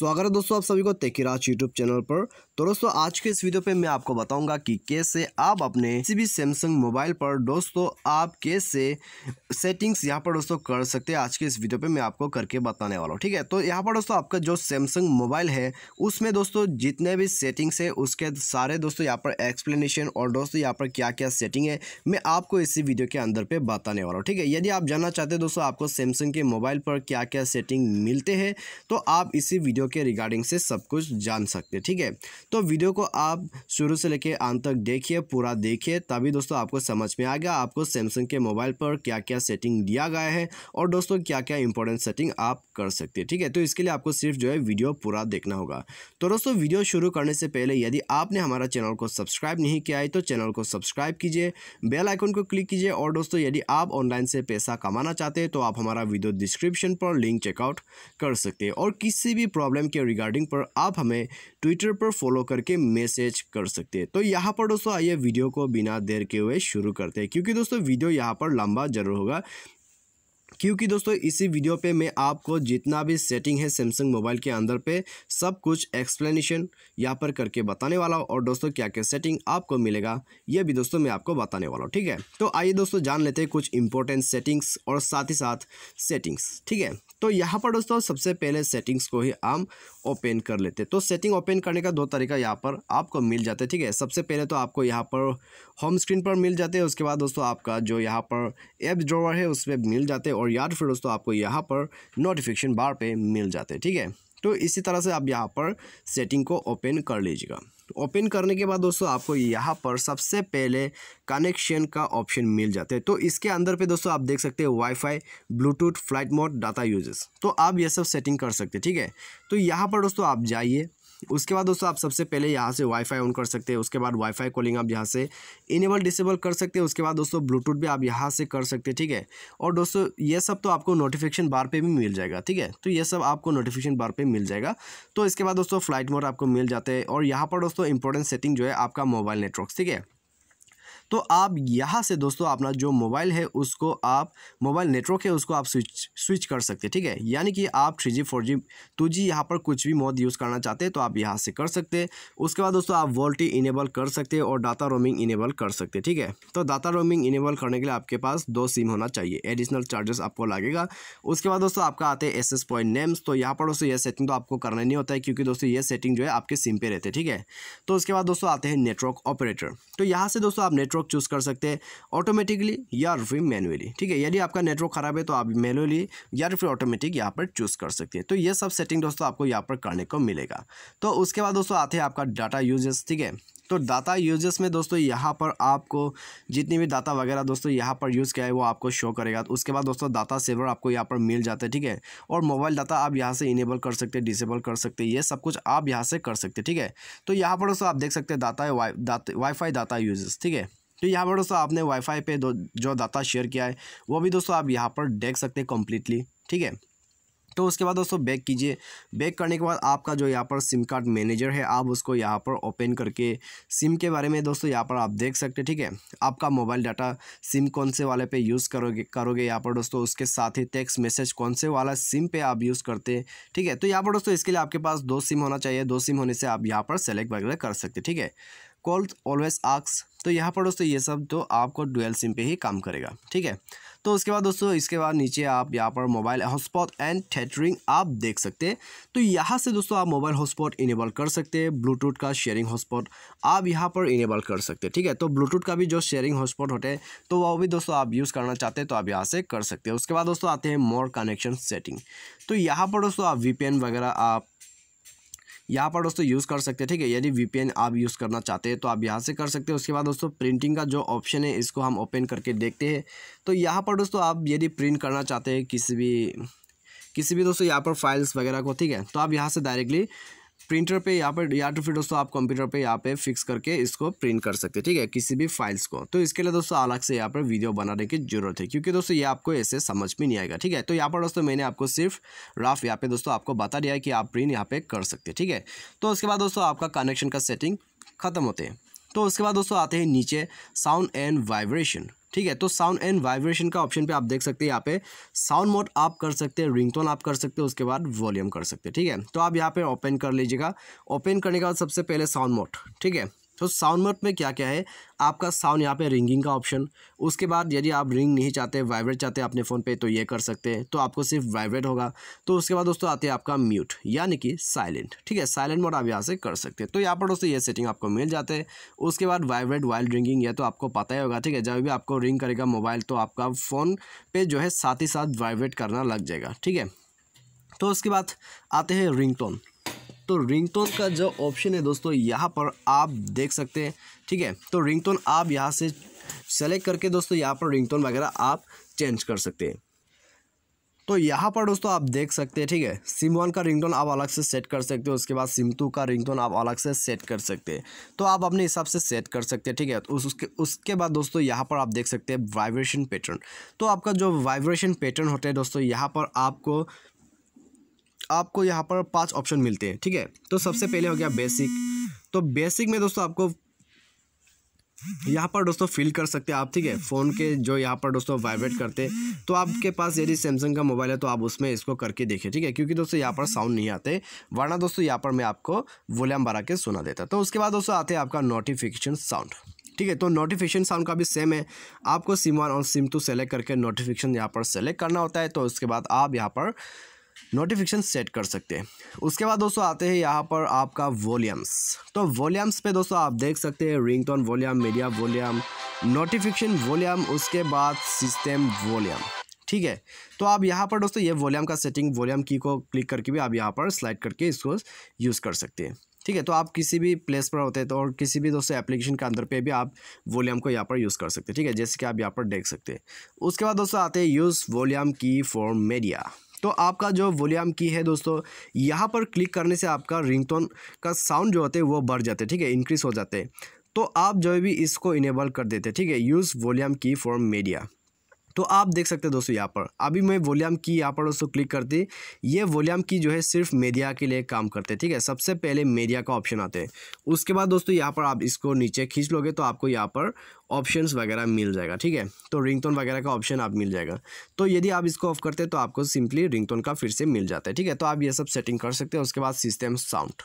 स्वागत है दोस्तों आप सभी को तेकिराज यूट्यूब चैनल पर तो दोस्तों आज के इस वीडियो पे मैं आपको बताऊंगा कि कैसे आप अपने किसी भी सैमसंग मोबाइल पर दोस्तों आप कैसे सेटिंग्स यहाँ पर दोस्तों कर सकते हैं आज के इस वीडियो पे मैं आपको करके बताने वाला हूँ ठीक है तो यहाँ पर दोस्तों आपका जो सैमसंग मोबाइल है उसमें दोस्तों जितने भी सेटिंग्स है उसके सारे दोस्तों यहाँ पर एक्सप्लेनेशन और दोस्तों यहाँ पर क्या क्या सेटिंग है मैं आपको इसी वीडियो के अंदर पर बताने वाला हूँ ठीक है यदि आप जानना चाहते हैं दोस्तों आपको सैमसंग के मोबाइल पर क्या क्या सेटिंग मिलते हैं तो आप इसी वीडियो के रिगार्डिंग से सब कुछ जान सकते हैं ठीक है तो वीडियो को आप शुरू से लेकर अंत तक देखिए पूरा देखिए तभी दोस्तों आपको समझ में आएगा आपको सैमसंग के मोबाइल पर क्या क्या सेटिंग दिया गया है और दोस्तों क्या क्या इंपॉर्टेंट सेटिंग आप कर सकते हैं ठीक है तो इसके लिए आपको सिर्फ जो है वीडियो पूरा देखना होगा तो दोस्तों वीडियो शुरू करने से पहले यदि आपने हमारा चैनल को सब्सक्राइब नहीं किया है तो चैनल को सब्सक्राइब कीजिए बेल आइकन को क्लिक कीजिए और दोस्तों यदि आप ऑनलाइन से पैसा कमाना चाहते हैं तो आप हमारा वीडियो डिस्क्रिप्शन पर लिंक चेकआउट कर सकते हैं और किसी भी प्रॉब्लम प्रॉब्लम के रिगार्डिंग पर आप हमें ट्विटर पर फॉलो करके मैसेज कर सकते हैं तो यहाँ पर दोस्तों आइए वीडियो को बिना देर के हुए शुरू करते हैं क्योंकि दोस्तों वीडियो यहाँ पर लंबा जरूर होगा क्योंकि दोस्तों इसी वीडियो पे मैं आपको जितना भी सेटिंग है सैमसंग मोबाइल के अंदर पे सब कुछ एक्सप्लेनेशन यहाँ पर करके बताने वाला हूँ और दोस्तों क्या क्या सेटिंग आपको मिलेगा ये भी दोस्तों मैं आपको बताने वाला हूँ ठीक है तो आइए दोस्तों जान लेते हैं कुछ इंपॉर्टेंट सेटिंग्स और साथ ही साथ सेटिंग्स ठीक है तो यहाँ पर दोस्तों सबसे पहले सेटिंग्स को ही हम ओपन कर लेते तो सेटिंग ओपन करने का दो तरीका यहाँ पर आपको मिल जाता है ठीक है सबसे पहले तो आपको यहाँ पर होम स्क्रीन पर मिल जाते हैं उसके बाद दोस्तों आपका जो यहाँ पर एप ड्रॉवर है उसमें मिल जाते हैं और या फिर दोस्तों आपको यहाँ पर नोटिफिकेशन बार पे मिल जाते हैं ठीक है तो इसी तरह से आप यहाँ पर सेटिंग को ओपन कर लीजिएगा ओपन करने के बाद दोस्तों आपको यहाँ पर सबसे पहले कनेक्शन का ऑप्शन मिल जाता है तो इसके अंदर पे दोस्तों आप देख सकते हैं WiFi Bluetooth flight mode data usage तो आप ये सब सेटिंग कर सकते हैं ठीक है तो यहाँ पर दोस्तों आप जाइए उसके बाद दोस्तों आप सबसे पहले यहाँ से वाईफाई ऑन कर सकते हैं उसके बाद वाईफाई कॉलिंग आप यहाँ से इनेबल डिसेबल कर सकते हैं उसके बाद दोस्तों ब्लूटूथ भी आप यहाँ से कर सकते हैं ठीक है और दोस्तों ये सब तो आपको नोटिफिकेशन बार पे भी मिल जाएगा ठीक है तो ये सब आपको नोटिफिकेशन बार पर मिल जाएगा तो इसके बाद दोस्तों फ्लाइट मोड आपको मिल जाते हैं और यहाँ पर दोस्तों इंपॉर्टेंट सेटिंग जो है आपका मोबाइल नेटवर्क ठीक है तो आप यहाँ से दोस्तों अपना जो मोबाइल है उसको आप मोबाइल नेटवर्क है उसको आप स्विच स्विच कर सकते हैं ठीक है यानी कि आप three G four G two G यहाँ पर कुछ भी मोड यूज़ करना चाहते हैं तो आप यहाँ से कर सकते हैं उसके बाद दोस्तों आप वोल्टी इनेबल कर सकते हैं और डाटा रोमिंग इनेबल कर सकते हैं ठीक है तो डाटा रोमिंग इनेबल करने के लिए आपके पास दो सिम होना चाहिए एडिशनल चार्जेस आपको लगेगा उसके बाद दोस्तों आपका आते हैं एस एस पॉइंट नेम्स तो यहाँ पर दोस्तों ये सेटिंग तो आपको करना नहीं होता है क्योंकि दोस्तों ये सेटिंग जो है आपके सिम पे रहते हैं ठीक है तो उसके बाद दोस्तों आते हैं नेटवर्क ऑपरेटर तो यहाँ से दोस्तों आप नेटवर्क नेटवर्क चूज़ कर सकते हैं ऑटोमेटिकली या फिर मैनुअली ठीक है यदि आपका नेटवर्क ख़राब है तो आप मैनुअली या फिर ऑटोमेटिक यहाँ पर चूज़ कर सकते हैं तो ये सब सेटिंग दोस्तों आपको यहाँ पर करने को मिलेगा तो उसके बाद दोस्तों आते हैं आपका डाटा यूजेस ठीक है तो डाटा यूजेस में दोस्तों यहाँ पर आपको जितनी भी डाटा वगैरह दोस्तों यहाँ पर यूज़ किया है वो आपको शो करेगा तो उसके बाद दोस्तों डाटा सेवर आपको यहाँ पर मिल जाता है ठीक है और मोबाइल डाटा आप यहाँ से इनेबल कर सकते हैं डिसेबल कर सकते हैं ये सब कुछ आप यहाँ से कर सकते हैं ठीक है तो यहाँ पर दोस्तों आप देख सकते हैं data Wi WiFi data usage ठीक है तो यहाँ पर दोस्तों आपने वाईफाई पे जो डाटा शेयर किया है वो भी दोस्तों आप यहाँ पर देख सकते हैं कम्प्लीटली ठीक है तो उसके बाद दोस्तों बैक कीजिए बैक करने के बाद आपका जो यहाँ पर सिम कार्ड मैनेजर है आप उसको यहाँ पर ओपन करके सिम के बारे में दोस्तों यहाँ पर आप देख सकते हैं ठीक है आपका मोबाइल डाटा सिम कौन से वाले पे यूज़ करोगे करोगे यहाँ पर दोस्तों उसके साथ ही टेक्स्ट मैसेज कौन से वाला सिम पे आप यूज़ करते हैं ठीक है तो यहाँ पर दोस्तों इसके लिए आपके पास दो सिम होना चाहिए दो सिम होने से आप यहाँ पर सेलेक्ट वगैरह कर सकते ठीक है कॉल ऑलवेज आक्स तो यहाँ पर दोस्तों ये सब तो आपको डुअल सिम पे ही काम करेगा ठीक है तो उसके बाद दोस्तों इसके बाद नीचे आप यहाँ पर मोबाइल हॉटस्पॉट एंड थेटरिंग आप देख सकते हैं तो यहाँ से दोस्तों आप मोबाइल हॉटस्पॉट इनेबल कर सकते हैं ब्लूटूथ का शेयरिंग हॉटस्पॉट आप यहाँ पर इनेबल कर सकते हैं ठीक है तो ब्लूटूथ का भी जो शेयरिंग हॉटस्पॉट होते हैं तो वो भी दोस्तों आप यूज़ करना चाहते हैं तो आप यहाँ से कर सकते हैं उसके बाद दोस्तों आते हैं मोर कनेक्शन सेटिंग तो यहाँ पर दोस्तों आप वी वगैरह आप यहाँ पर दोस्तों यूज़ कर सकते हैं ठीक है यदि वी आप यूज़ करना चाहते हैं तो आप यहाँ से कर सकते हैं उसके बाद दोस्तों प्रिंटिंग का जो ऑप्शन है इसको हम ओपन करके देखते हैं तो यहाँ पर दोस्तों आप यदि प्रिंट करना चाहते हैं किसी भी किसी भी दोस्तों यहाँ पर फाइल्स वगैरह को ठीक है तो आप यहाँ से डायरेक्टली प्रिंटर पे यहाँ पर या तो फिर दोस्तों आप कंप्यूटर पे यहाँ पे फिक्स करके इसको प्रिंट कर सकते हैं ठीक है किसी भी फाइल्स को तो इसके लिए दोस्तों अलग से यहाँ पर वीडियो बनाने की जरूरत है क्योंकि दोस्तों ये आपको ऐसे समझ में नहीं आएगा ठीक है तो यहाँ पर दोस्तों मैंने आपको सिर्फ राफ यहाँ पे दोस्तों आपको बता दिया है कि आप प्रिंट यहाँ पे कर सकते हैं ठीक है तो उसके बाद दोस्तों आपका कनेक्शन का सेटिंग खत्म होते हैं तो उसके बाद दोस्तों आते हैं नीचे साउंड एंड वाइब्रेशन ठीक है तो साउंड एंड वाइब्रेशन का ऑप्शन पे आप देख सकते हैं यहाँ पे साउंड मोड आप कर सकते हैं रिंगटोन आप कर सकते हैं उसके बाद वॉल्यूम कर सकते हैं ठीक है तो आप यहाँ पे ओपन कर लीजिएगा ओपन करने के बाद सबसे पहले साउंड मोड ठीक है तो साउंड मोड में क्या क्या है आपका साउंड यहाँ पे रिंगिंग का ऑप्शन उसके बाद यदि आप रिंग नहीं चाहते वाइब्रेट चाहते अपने फ़ोन पे तो ये कर सकते हैं तो आपको सिर्फ वाइब्रेट होगा तो उसके बाद दोस्तों आते हैं आपका म्यूट यानी कि साइलेंट ठीक है साइलेंट मोड आप यहाँ से कर सकते हैं तो यहाँ पर दोस्तों ये सेटिंग आपको मिल जाते हैं उसके बाद वाइब्रेट वाइल्ड रिंगिंग यह तो आपको पता ही होगा ठीक है जब भी आपको रिंग करेगा मोबाइल तो आपका फ़ोन पर जो है साथ ही साथ वाइब्रेट करना लग जाएगा ठीक है तो उसके बाद आते हैं रिंग तो रिंगटोन का जो ऑप्शन है दोस्तों यहाँ पर आप देख सकते हैं ठीक है तो रिंगटोन आप यहाँ से सेलेक्ट करके दोस्तों यहाँ पर रिंगटोन वगैरह आप चेंज कर सकते हैं तो यहाँ पर दोस्तों आप देख सकते हैं ठीक है सिम वन का रिंगटोन आप अलग से सेट कर सकते हो उसके बाद सिम टू का रिंगटोन आप अलग से सेट कर सकते हैं तो आप अपने हिसाब से सेट कर सकते हैं ठीक है उस, उसके उसके बाद दोस्तों यहाँ पर आप देख सकते हैं वाइब्रेशन पैटर्न तो आपका जो वाइब्रेशन पैटर्न होता है दोस्तों यहाँ पर आपको आपको यहाँ पर पांच ऑप्शन मिलते हैं ठीक है तो सबसे पहले हो गया बेसिक तो बेसिक में दोस्तों आपको यहाँ पर दोस्तों फिल कर सकते हैं आप ठीक है फ़ोन के जो यहाँ पर दोस्तों वाइब्रेट करते तो आपके पास यदि सैमसंग का मोबाइल है तो आप उसमें इसको करके देखिए ठीक है क्योंकि दोस्तों यहाँ पर साउंड नहीं आते वरना दोस्तों यहाँ पर मैं आपको वॉल्यूम बढ़ा के सुना देता तो उसके बाद दोस्तों आते हैं आपका नोटिफिकेशन साउंड ठीक है तो नोटिफिकेशन साउंड का भी सेम है आपको सिम वन और सिम टू सेलेक्ट करके नोटिफिकेशन यहाँ पर सेलेक्ट करना होता है तो उसके बाद आप यहाँ पर नोटिफिकेशन सेट कर सकते हैं उसके बाद दोस्तों आते हैं यहाँ पर आपका वॉल्यूम्स तो वॉल्यूम्स पे दोस्तों आप देख सकते हैं ringtone volume media volume notification volume उसके बाद सिस्टम वॉल्यूम ठीक है तो आप यहाँ पर दोस्तों ये वॉल्यूम का सेटिंग वॉल्यूम की को क्लिक करके भी आप यहाँ पर स्लाइड करके इसको यूज़ कर सकते हैं ठीक है तो आप किसी भी प्लेस पर होते हैं तो और किसी भी दोस्तों एप्लीकेशन के अंदर पे भी आप वॉल्यूम को यहाँ पर यूज़ कर सकते हैं ठीक है जैसे कि आप यहाँ पर देख सकते हैं उसके बाद दोस्तों आते हैं use volume key for media तो आपका जो वॉल्यूम की है दोस्तों यहाँ पर क्लिक करने से आपका रिंगटोन का साउंड जो होते हैं वो बढ़ जाते हैं ठीक है इंक्रीज़ हो जाते हैं तो आप जो भी इसको इनेबल कर देते ठीक है use volume key form media तो आप देख सकते हैं दोस्तों यहाँ पर अभी मैं वॉल्यूम की यहाँ पर दोस्तों क्लिक करती ये वॉल्यूम की जो है सिर्फ मीडिया के लिए काम करते हैं ठीक है सबसे पहले मीडिया का ऑप्शन आते हैं उसके बाद दोस्तों यहाँ पर आप इसको नीचे खींच लोगे तो आपको यहाँ पर ऑप्शन वगैरह मिल जाएगा ठीक है तो रिंगटोन वगैरह का ऑप्शन आप मिल जाएगा तो यदि आप इसको ऑफ करते हैं तो आपको सिंपली रिंगटोन का फिर से मिल जाता है ठीक है तो आप ये सब सेटिंग कर सकते हैं उसके बाद सिस्टम साउंड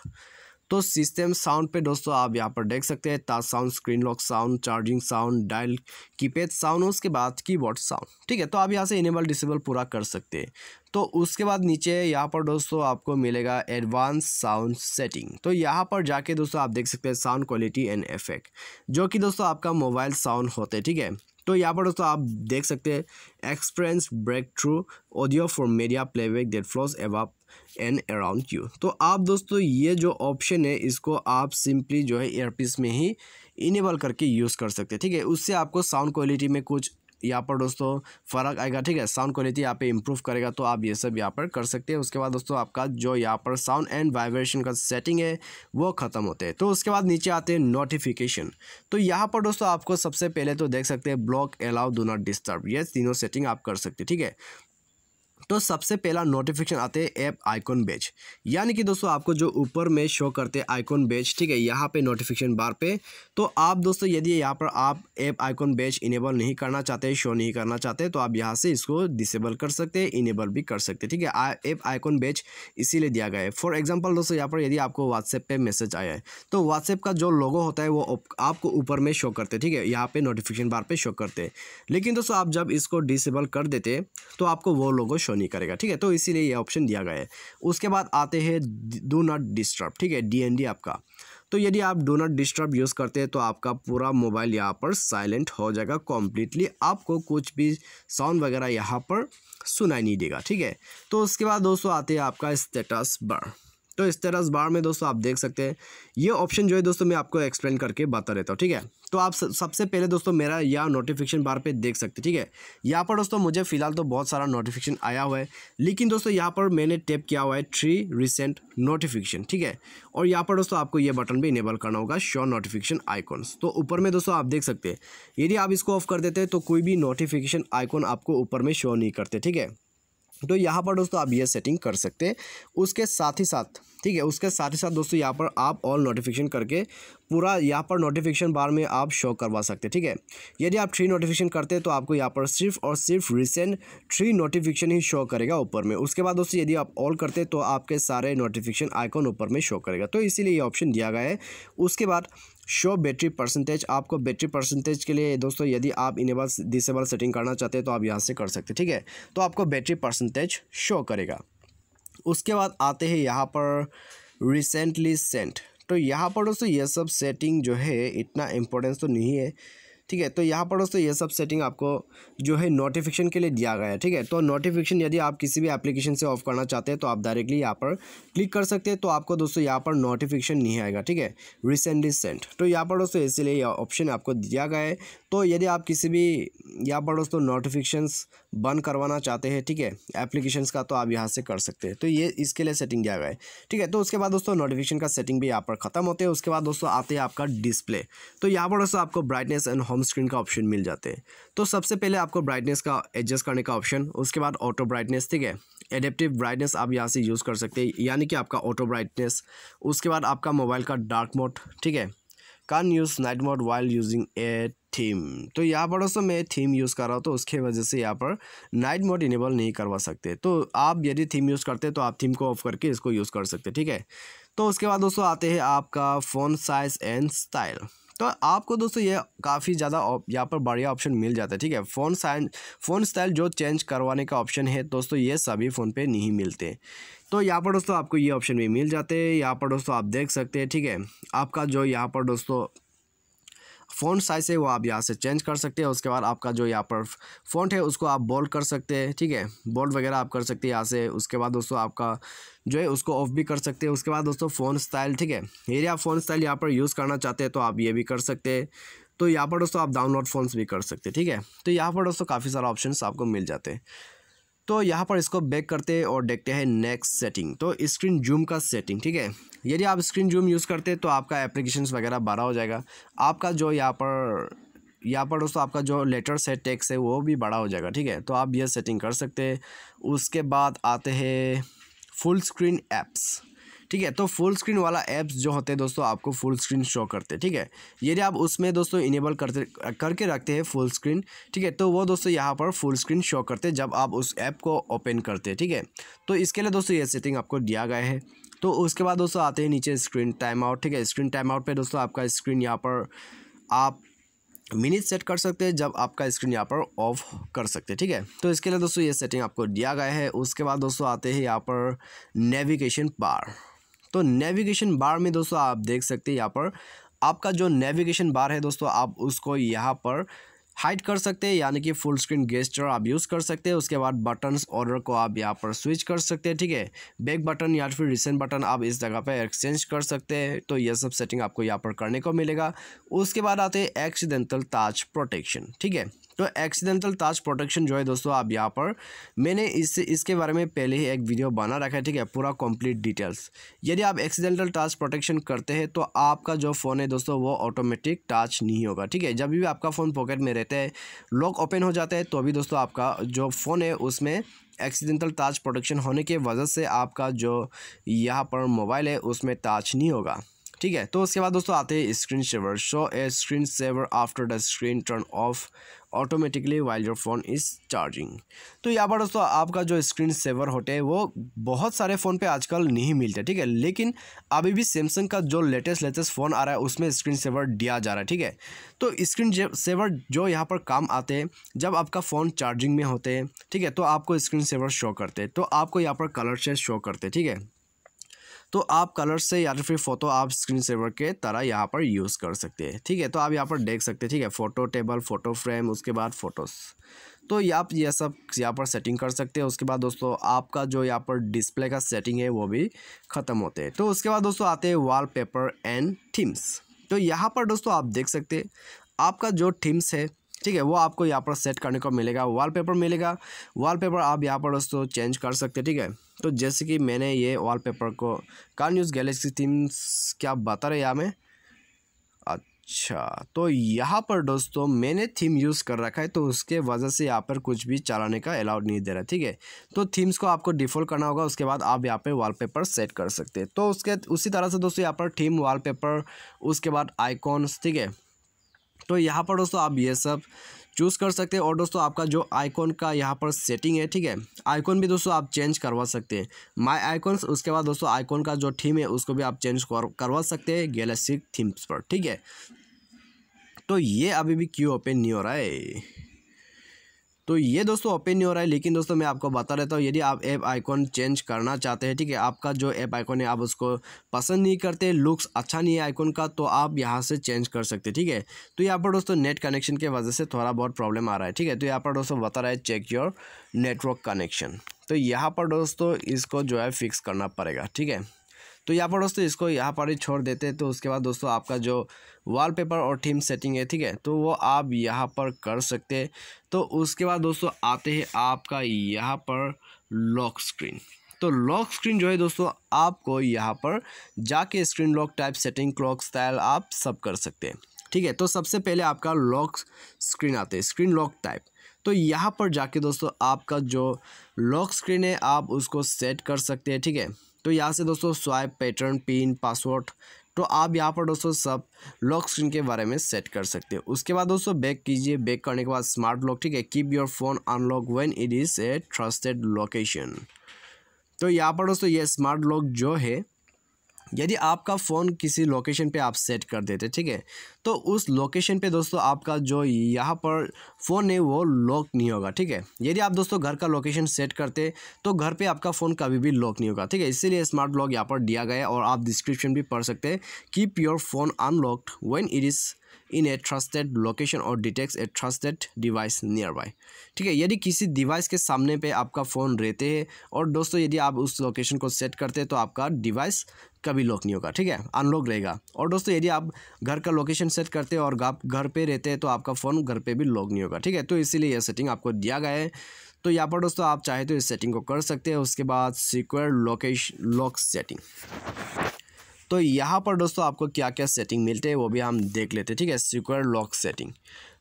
तो सिस्टम साउंड पे दोस्तों आप यहाँ पर देख सकते हैं touch sound screen lock sound charging sound dial keypad sound उसके बाद कीबोर्ड साउंड ठीक है तो आप यहाँ से इनेबल डिसेबल पूरा कर सकते हैं तो उसके बाद नीचे यहाँ पर दोस्तों आपको मिलेगा एडवांस साउंड सेटिंग तो यहाँ पर जाके दोस्तों आप देख सकते हैं साउंड क्वालिटी एंड इफेक्ट जो कि दोस्तों आपका मोबाइल साउंड होते ठीक है तो यहाँ पर दोस्तों आप देख सकते हैं experience breakthrough audio for media playback that flows above and around you तो आप दोस्तों ये जो ऑप्शन है इसको आप सिंपली जो है एयरपीस में ही इनेबल करके यूज़ कर सकते हैं ठीक है उससे आपको साउंड क्वालिटी में कुछ यहाँ पर दोस्तों फ़र्क आएगा ठीक है साउंड क्वालिटी यहाँ पे इम्प्रूव करेगा तो आप ये सब यहाँ पर कर सकते हैं उसके बाद दोस्तों आपका जो यहाँ पर साउंड एंड वाइब्रेशन का सेटिंग है वो ख़त्म होते हैं तो उसके बाद नीचे आते हैं नोटिफिकेशन तो यहाँ पर दोस्तों आपको सबसे पहले तो देख सकते हैं block allow do not disturb ये तीनों सेटिंग आप कर सकते हैं ठीक है तो सबसे पहला नोटिफिकेशन आते हैं ऐप आइकॉन बेच यानी कि दोस्तों आपको जो ऊपर में शो करते हैं आइकॉन बेच ठीक है यहाँ पे नोटिफिकेशन बार पे तो आप दोस्तों यदि यहाँ पर आप ऐप आइकॉन बेच इनेबल नहीं करना चाहते शो नहीं करना चाहते तो आप यहाँ से इसको डिसेबल कर सकते हैं इनेबल भी कर सकते ठीक है ऐप आइकॉन बेच इसीलिए दिया गया है फॉर एग्जाम्पल दोस्तों यहाँ पर यदि आपको व्हाट्सएप पर मैसेज आया है तो व्हाट्सएप का जो लोगो होता है वो आपको ऊपर में शो करते ठीक है यहाँ पर नोटिफिकेशन बार पर शो करते हैं लेकिन दोस्तों आप जब इसको डिसेबल कर देते तो आपको वो लोगो शो नहीं करेगा ठीक है तो इसीलिए यह ऑप्शन दिया गया है उसके बाद आते हैं डो नॉट डिस्टर्ब ठीक है डी आपका तो यदि आप डो नॉट डिस्टर्ब यूज़ करते हैं तो आपका पूरा मोबाइल यहाँ पर साइलेंट हो जाएगा कॉम्प्लीटली आपको कुछ भी साउंड वगैरह यहाँ पर सुनाई नहीं देगा ठीक है तो उसके बाद दोस्तों आते हैं आपका स्टेटस बार तो इस तरह इस बार में दोस्तों आप देख सकते हैं ये ऑप्शन जो है दोस्तों मैं आपको एक्सप्लेन करके बता देता हूँ ठीक है तो आप सबसे पहले दोस्तों मेरा यह नोटिफिकेशन बार पे देख सकते हैं ठीक है यहाँ पर दोस्तों मुझे फिलहाल तो बहुत सारा नोटिफिकेशन आया हुआ है लेकिन दोस्तों यहाँ पर मैंने टैप किया हुआ है थ्री रिसेंट नोटिफिकेशन ठीक है और यहाँ पर दोस्तों आपको ये बटन भी इनेबल करना होगा शो नोटिफिकेशन आइकॉन्स तो ऊपर में दोस्तों आप देख सकते हैं यदि आप इसको ऑफ कर देते हैं तो कोई भी नोटिफिकेशन आइकॉन आपको ऊपर में शो नहीं करते ठीक है तो यहाँ पर दोस्तों आप ये सेटिंग कर सकते हैं उसके साथ ही साथ ठीक है उसके साथ ही साथ दोस्तों यहाँ पर आप ऑल नोटिफिकेशन करके पूरा यहाँ पर नोटिफिकेशन बार में आप शो करवा सकते हैं ठीक है यदि आप थ्री नोटिफिकेशन करते हैं तो आपको यहाँ पर सिर्फ और सिर्फ रिसेंट थ्री नोटिफिकेशन ही शो करेगा ऊपर में उसके बाद दोस्तों यदि आप ऑल करते हैं तो आपके सारे नोटिफिकेशन आइकॉन ऊपर में शो करेगा तो इसीलिए ये ऑप्शन दिया गया है उसके बाद शो बैटरी परसेंटेज आपको बैटरी परसेंटेज के लिए दोस्तों यदि आप इनेबल डिसेबल सेटिंग करना चाहते हैं तो आप यहाँ से कर सकते हैं ठीक है तो आपको बैटरी परसेंटेज शो करेगा उसके बाद आते हैं यहाँ पर रिसेंटली सेंट तो यहाँ पर दोस्तों ये सब सेटिंग जो है इतना इम्पोर्टेंस तो नहीं है ठीक है तो यहाँ पर दोस्तों ये सब सेटिंग आपको जो है नोटिफिकेशन के लिए दिया गया है ठीक है तो नोटिफिकेशन यदि आप किसी भी एप्लीकेशन से ऑफ करना चाहते हैं तो आप डायरेक्टली यहाँ पर क्लिक कर सकते हैं तो आपको दोस्तों यहाँ पर नोटिफिकेशन नहीं आएगा ठीक है रिसेंटली सेंट तो यहाँ पर दोस्तों इसीलिए ऑप्शन आपको दिया गया है तो यदि आप किसी भी यहाँ पर दोस्तों नोटिफिकेशन बंद करवाना चाहते हैं ठीक है एप्लीकेशंस का तो आप यहाँ से कर सकते हैं तो ये इसके लिए सेटिंग दिया गया है ठीक है तो उसके बाद दोस्तों नोटिफिकेशन का सेटिंग भी यहाँ पर खत्म होते हैं उसके बाद दोस्तों आते हैं आपका डिस्प्ले तो यहाँ पर दोस्तों आपको ब्राइटनेस एंड होम स्क्रीन का ऑप्शन मिल जाते हैं तो सबसे पहले आपको ब्राइटनेस का एडजस्ट करने का ऑप्शन उसके बाद ऑटो ब्राइटनेस ठीक है एडेप्टिव ब्राइटनेस आप यहाँ से यूज़ कर सकते हैं यानी कि आपका ऑटो ब्राइटनेस उसके बाद आपका मोबाइल का डार्क मोड ठीक है can use night mode while using a theme तो यहाँ पर दोस्तों मैं थीम यूज़ कर रहा हूँ तो उसके वजह से यहाँ पर नाइट मोड इनेबल नहीं करवा सकते तो आप यदि थीम यूज़ करते हैं तो आप थीम को ऑफ करके इसको यूज़ कर सकते ठीक है तो उसके बाद दोस्तों आते हैं आपका फ़ोन साइज़ एंड स्टाइल तो आपको दोस्तों ये काफ़ी ज़्यादा यहाँ पर बढ़िया ऑप्शन मिल जाता है ठीक है फ़ोन साइन फ़ोन स्टाइल जो चेंज करवाने का ऑप्शन है दोस्तों ये सभी फ़ोन पे नहीं मिलते तो यहाँ पर दोस्तों आपको ये ऑप्शन भी मिल जाते हैं यहाँ पर दोस्तों आप देख सकते हैं ठीक है आपका जो यहाँ पर दोस्तों फ़ोन साइज़ है वो आप यहाँ से चेंज कर सकते हैं उसके बाद आपका जो यहाँ पर फ़ोन है उसको आप बोल्ड कर सकते हैं ठीक है बोल्ड वगैरह आप कर सकते हैं यहाँ से उसके बाद दोस्तों आपका जो है उसको ऑफ भी कर सकते हैं उसके बाद दोस्तों फ़ोन स्टाइल ठीक है यदि आप फ़ोन स्टाइल यहाँ पर यूज़ करना चाहते हैं तो आप ये भी कर सकते हैं तो यहाँ पर दोस्तों आप डाउनलोड फ़ोन्स भी कर सकते हैं ठीक है तो यहाँ पर दोस्तों काफ़ी सारा ऑप्शन आपको मिल जाते हैं तो यहाँ पर इसको बैक करते हैं और देखते हैं नेक्स्ट सेटिंग तो स्क्रीन जूम का सेटिंग ठीक है यदि आप स्क्रीन जूम यूज़ करते हैं तो आपका एप्लीकेशन वगैरह बड़ा हो जाएगा आपका जो यहाँ पर यहाँ पर दोस्तों आपका जो लेटर्स है टेक्स है वो भी बड़ा हो जाएगा ठीक है तो आप यह सेटिंग कर सकते हैं उसके बाद आते हैं फुल स्क्रीन ऐप्स ठीक है तो फुल स्क्रीन वाला ऐप्स जो होते हैं दोस्तों आपको फुल स्क्रीन शो करते हैं ठीक है यदि आप उसमें दोस्तों इनेबल करते करके रखते हैं फुल स्क्रीन ठीक है तो वो दोस्तों यहाँ पर फुल स्क्रीन शो करते हैं जब आप उस ऐप को ओपन करते हैं ठीक है तो इसके लिए दोस्तों ये सेटिंग आपको दिया गया है तो उसके बाद दोस्तों आते हैं नीचे स्क्रीन टाइम आउट ठीक है स्क्रीन टाइम आउट पर दोस्तों आपका स्क्रीन यहाँ पर आप मिनट सेट कर सकते हैं जब आपका स्क्रीन यहाँ पर ऑफ कर सकते हैं ठीक है तो इसके लिए दोस्तों ये सेटिंग आपको दिया गया है उसके बाद दोस्तों आते हैं यहाँ पर नेविगेशन पार तो नेविगेशन बार में दोस्तों आप देख सकते हैं यहाँ पर आपका जो नेविगेशन बार है दोस्तों आप उसको यहाँ पर हाइड कर सकते हैं यानी कि फुल स्क्रीन गेस्टर आप यूज़ कर सकते हैं उसके बाद बटन्स ऑर्डर को आप यहाँ पर स्विच कर सकते हैं ठीक है बैक बटन या फिर रिसेंट बटन आप इस जगह पर एक्सचेंज कर सकते हैं तो ये सब सेटिंग आपको यहाँ पर करने को मिलेगा उसके बाद आते हैं एक्सीडेंटल ताज प्रोटेक्शन ठीक है तो एक्सीडेंटल ताज प्रोटेक्शन जो है दोस्तों आप यहाँ पर मैंने इससे इसके बारे में पहले ही एक वीडियो बना रखा है ठीक है पूरा कंप्लीट डिटेल्स यदि आप एक्सीडेंटल टाच प्रोटेक्शन करते हैं तो आपका जो फ़ोन है दोस्तों वो ऑटोमेटिक टच नहीं होगा ठीक है जब भी आपका फ़ोन पॉकेट में रहता है लॉक ओपन हो जाता है तो भी दोस्तों आपका जो फ़ोन है उसमें एक्सीडेंटल टाच प्रोटेक्शन होने की वजह से आपका जो यहाँ पर मोबाइल है उसमें टाच नहीं होगा ठीक है तो उसके बाद दोस्तों आते हैं screen saver show a screen saver after the screen turn off automatically while your phone is charging तो यहाँ पर दोस्तों आपका जो स्क्रीन सेवर होते हैं वो बहुत सारे फ़ोन पे आजकल नहीं मिलते ठीक है लेकिन अभी भी सैमसंग का जो लेटेस्ट लेटेस्ट फ़ोन आ रहा है उसमें स्क्रीन सेवर दिया जा रहा है ठीक है तो स्क्रीन सेवर जो यहाँ पर काम आते हैं जब आपका फ़ोन चार्जिंग में होते हैं ठीक है तो आपको स्क्रीन सेवर शो करते हैं तो आपको यहाँ पर कलर से शो करते हैं ठीक है तो आप कलर से या तो फिर फोटो आप स्क्रीन सेवर के तरह यहाँ पर यूज़ कर सकते हैं ठीक है तो आप यहाँ पर देख सकते हैं ठीक है फोटो टेबल फोटो फ्रेम उसके बाद फ़ोटोस तो आप यह सब यहाँ पर सेटिंग कर सकते हैं उसके बाद दोस्तों आपका जो यहाँ पर डिस्प्ले का सेटिंग है वो भी ख़त्म होते हैं तो उसके बाद दोस्तों आते हैं वाल पेपर एंड थीम्स तो यहाँ पर दोस्तों आप देख सकते हैं आपका जो थीम्स है ठीक है वो आपको यहाँ पर सेट करने को मिलेगा वॉलपेपर मिलेगा वॉलपेपर आप यहाँ पर दोस्तों चेंज कर सकते हैं ठीक है तो जैसे कि मैंने ये वॉलपेपर को कान यूज़ गैलेक्सी थीम्स क्या बता रहे यहाँ में अच्छा तो यहाँ पर दोस्तों मैंने थीम यूज़ कर रखा है तो उसके वजह से यहाँ पर कुछ भी चलाने का अलाउड नहीं दे रहा ठीक है तो थीम्स को आपको डिफ़ॉल्ट करना होगा उसके बाद आप यहाँ पे वॉलपेपर सेट कर सकते हैं तो उसके उसी तरह से दोस्तों यहाँ पर थीम वॉलपेपर उसके बाद आइकॉन्स ठीक है तो यहाँ पर दोस्तों आप ये सब चूज़ कर सकते हैं और दोस्तों आपका जो आइकॉन का यहाँ पर सेटिंग है ठीक है आइकॉन भी दोस्तों आप चेंज करवा सकते हैं माय आइकॉन्स उसके बाद दोस्तों आइकॉन का जो थीम है उसको भी आप चेंज करवा सकते हैं गैलेक्सी थीम्स पर ठीक है तो ये अभी भी क्यों ओपन नहीं हो रहा है तो ये दोस्तों ओपन नहीं हो रहा है लेकिन दोस्तों मैं आपको बता रहता हूँ यदि आप ऐप आइकॉन चेंज करना चाहते हैं ठीक है आपका जो ऐप आइकॉन है आप उसको पसंद नहीं करते लुक्स अच्छा नहीं है आइकॉन का तो आप यहाँ से चेंज कर सकते ठीक है तो यहाँ पर दोस्तों नेट कनेक्शन की वजह से थोड़ा बहुत प्रॉब्लम आ रहा है ठीक है तो यहाँ पर दोस्तों बता रहा है चेक योर नेटवर्क कनेक्शन तो यहाँ पर दोस्तों इसको जो है फिक्स करना पड़ेगा ठीक है तो यहाँ पर दोस्तों इसको यहाँ पर ही छोड़ देते हैं तो उसके बाद दोस्तों आपका जो वॉलपेपर और थीम सेटिंग है ठीक है तो वो आप यहाँ पर कर सकते हैं तो उसके बाद दोस्तों आते हैं आपका यहाँ पर लॉक स्क्रीन तो लॉक स्क्रीन जो है दोस्तों आपको यहाँ पर जाके screen lock type setting clock style आप सब कर सकते हैं ठीक है तो सबसे पहले आपका लॉक स्क्रीन आते हैं स्क्रीन लॉक टाइप तो यहाँ पर जाके दोस्तों आपका जो लॉक स्क्रीन है आप उसको सेट कर सकते हैं ठीक है तो यहाँ से दोस्तों स्वाइप पैटर्न पिन पासवर्ड तो आप यहाँ पर दोस्तों सब लॉक स्क्रीन के बारे में सेट कर सकते हो उसके बाद दोस्तों बैक कीजिए बैक करने के बाद स्मार्ट लॉक ठीक है keep your phone unlock when it is a trusted location तो यहाँ पर दोस्तों ये स्मार्ट लॉक जो है यदि आपका फ़ोन किसी लोकेशन पे आप सेट कर देते ठीक है तो उस लोकेशन पे दोस्तों आपका जो यहाँ पर फ़ोन है वो लॉक नहीं होगा ठीक है यदि आप दोस्तों घर का लोकेशन सेट करते तो घर पे आपका फ़ोन कभी भी लॉक नहीं होगा ठीक है इसीलिए स्मार्ट लॉक यहाँ पर दिया गया है और आप डिस्क्रिप्शन भी पढ़ सकते हैं keep your phone unlocked when it is in a trusted location और detects a trusted device nearby ठीक है यदि किसी डिवाइस के सामने पे आपका फ़ोन रहते हैं और दोस्तों यदि आप उस लोकेशन को सेट करते हैं तो आपका डिवाइस कभी लॉक नहीं होगा ठीक है अनलॉक रहेगा और दोस्तों यदि आप घर का लोकेशन सेट करते हैं और आप घर पे रहते हैं तो आपका फ़ोन घर पे भी लॉक नहीं होगा ठीक है तो इसीलिए यह सेटिंग आपको दिया गया है तो यहाँ पर दोस्तों आप चाहे तो इस सेटिंग को कर सकते हैं उसके बाद सिक्योर लोकेश लॉक सेटिंग तो यहाँ पर दोस्तों आपको क्या क्या सेटिंग मिलते हैं वो भी हम देख लेते हैं ठीक है सिक्योर लॉक सेटिंग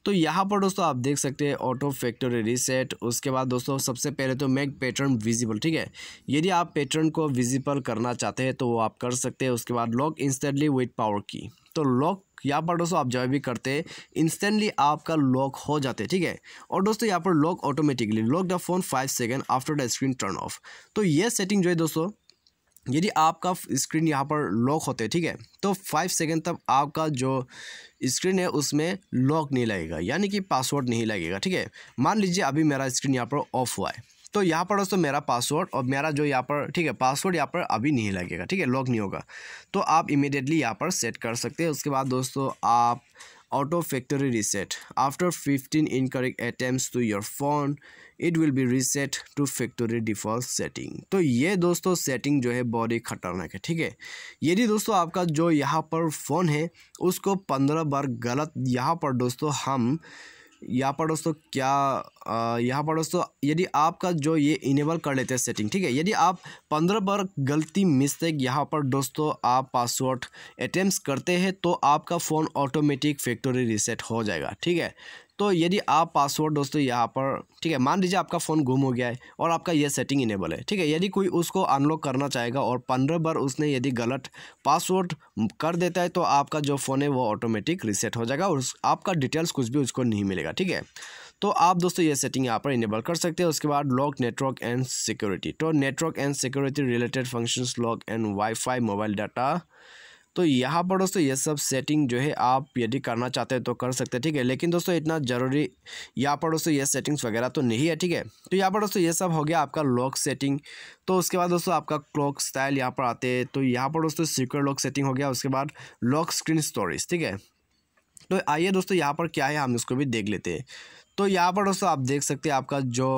तो यहाँ पर दोस्तों आप देख सकते हैं ऑटो फैक्ट्री रीसेट उसके बाद दोस्तों सबसे पहले तो मेक पैटर्न विजिबल ठीक है यदि आप पैटर्न को विजिबल करना चाहते हैं तो वो आप कर सकते हैं उसके बाद लॉक इंस्टेंटली विथ पावर की तो लॉक यहाँ पर दोस्तों आप जब भी करते हैं इंस्टेंटली आपका लॉक हो जाते हैं ठीक है और दोस्तों यहाँ पर lock automatically lock the phone five second after the screen turn off तो ये सेटिंग जो है दोस्तों यदि आपका स्क्रीन यहाँ पर लॉक होते ठीक है तो फाइव सेकेंड तक आपका जो स्क्रीन है उसमें लॉक नहीं लगेगा यानी कि पासवर्ड नहीं लगेगा ठीक है मान लीजिए अभी मेरा स्क्रीन यहाँ पर ऑफ हुआ है तो यहाँ पर दोस्तों मेरा पासवर्ड और मेरा जो यहाँ पर ठीक है पासवर्ड यहाँ पर अभी नहीं लगेगा ठीक है लॉक नहीं होगा तो आप इमिडिएटली यहाँ पर सेट कर सकते हैं उसके बाद दोस्तों आप auto factory reset after 15 incorrect attempts to your phone it will be reset to factory default setting तो ये दोस्तों setting जो है बहुत ही खतरनाक है ठीक है यदि दोस्तों आपका जो यहाँ पर phone है उसको 15 बार गलत यहाँ पर दोस्तों हम यहाँ पर दोस्तों क्या यहाँ पर दोस्तों यदि आपका जो ये इनेबल कर लेते हैं सेटिंग ठीक है यदि आप पंद्रह बार गलती मिस्टेक यहाँ पर दोस्तों आप पासवर्ड अटैम्प्ट करते हैं तो आपका फ़ोन ऑटोमेटिक फैक्ट्री रिसेट हो जाएगा ठीक है तो यदि आप पासवर्ड दोस्तों यहाँ पर ठीक है मान लीजिए आपका फ़ोन गुम हो गया है और आपका यह सेटिंग इनेबल है ठीक है यदि कोई उसको अनलॉक करना चाहेगा और पंद्रह बार उसने यदि गलत पासवर्ड कर देता है तो आपका जो फ़ोन है वो ऑटोमेटिक रिसेट हो जाएगा और आपका डिटेल्स कुछ भी उसको नहीं मिलेगा ठीक है तो आप दोस्तों ये सेटिंग यहाँ पर इनेबल कर सकते हैं उसके बाद लॉक नेटवर्क एंड सिक्योरिटी तो network and security related functions lock and wifi mobile data तो यहाँ पर दोस्तों ये सब सेटिंग जो है आप यदि करना चाहते हैं तो कर सकते हैं ठीक है लेकिन दोस्तों इतना ज़रूरी यहाँ पर दोस्तों ये सेटिंग्स वगैरह तो नहीं है ठीक है तो यहाँ पर दोस्तों ये सब हो गया आपका लॉक सेटिंग तो उसके बाद दोस्तों आपका क्लॉक स्टाइल यहाँ पर आते हैं तो यहाँ पर दोस्तों सिक्योर लॉक सेटिंग हो गया उसके बाद लॉक स्क्रीन स्टोरेज ठीक है तो आइए दोस्तों यहाँ पर क्या है हम इसको भी देख लेते हैं तो यहाँ पर दोस्तों आप देख सकते हैं आपका जो